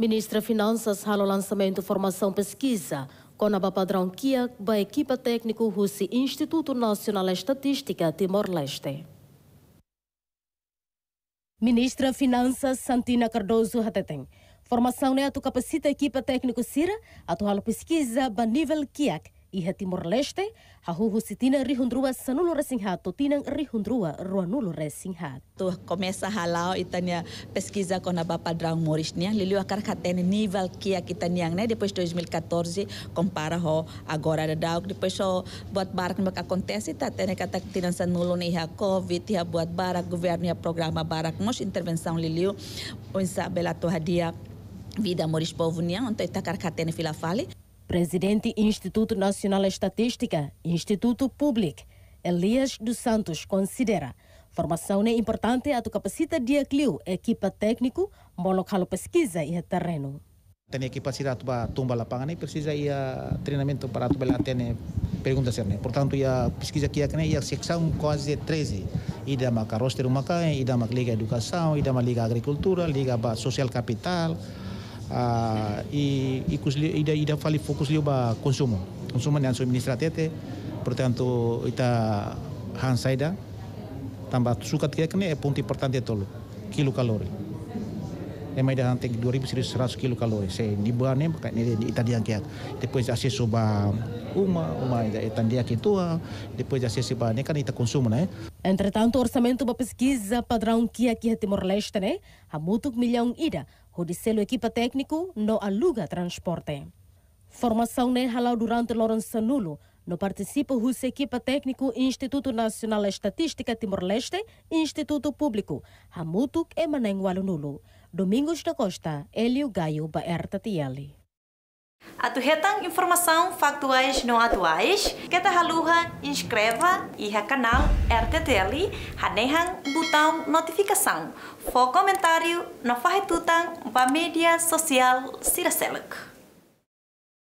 Ministra Finanças rala lançamento Formação Pesquisa, Conaba Padrão Kia, da equipa técnico Russi Instituto Nacional Estatística Timor-Leste. Ministra Finanças Santina Cardoso Hateteng. Formação neto né, capacita a equipa técnico CIRA, atual pesquisa a nível Kiak iha Timor-Leste, hahuhu sitina rihundrua sanulo resinha, tinang rihundrua ruanulo resinha. Tu começa a halau itania pesquisa com a Bapa Drão Moris, né? Liliu a carcatene nível que aqui taniang, né? Depois de 2014, compara ho agora da Drão, depois só buat barak que acontece, tá tendo que atar tinan sanulo Iha Covid, iha buat barak, governo ia programa barak, mos intervenção Liliu, o Isabela Torradia, vida Moris Povo, né? Então, está carca fila Presidente Instituto Nacional Estatística, Instituto Público, Elias dos Santos considera formação é importante a capacita de aclio, equipa técnico, local pesquisa e terreno. Tem capacidade para tombar lapangan e precisa ir a treinamento para tombar atene eh, pergunta sempre. Portanto, a pesquisa que é a secção quase 13. E da maca roster e da maca liga educação, e da liga agricultura, liga social capital, uh, e, e, e, e fale focus liu ba consumo consumo ne anso administratete portanto ita han saida tamba sukat kekne e punti importante tolo kilo calorie e mai da anche 2100 kcal se ni buane ka ni di italian ke depois ase soba uma uma itandia que tua depois ase soba ne kan ita consumo né entretanto eh. orçamento ba pesquisa padrão que aqui Timor Leste né a mutuk milhão ida o de selo equipa técnico no aluga transporte formação né halau durante Lourenço Nulo no participa o equipa técnico Instituto Nacional Estatística Timor-Leste Instituto Público. Hamutuk e Nulo. Domingos da Costa, Hélio Gaio, Baer tu Atuhetang informação factuais não atuais, que ta haluha inscreva e ha canal RTTL, hanehang botão notificação. Fo comentário na farretutang ba mídia social Siraseluk.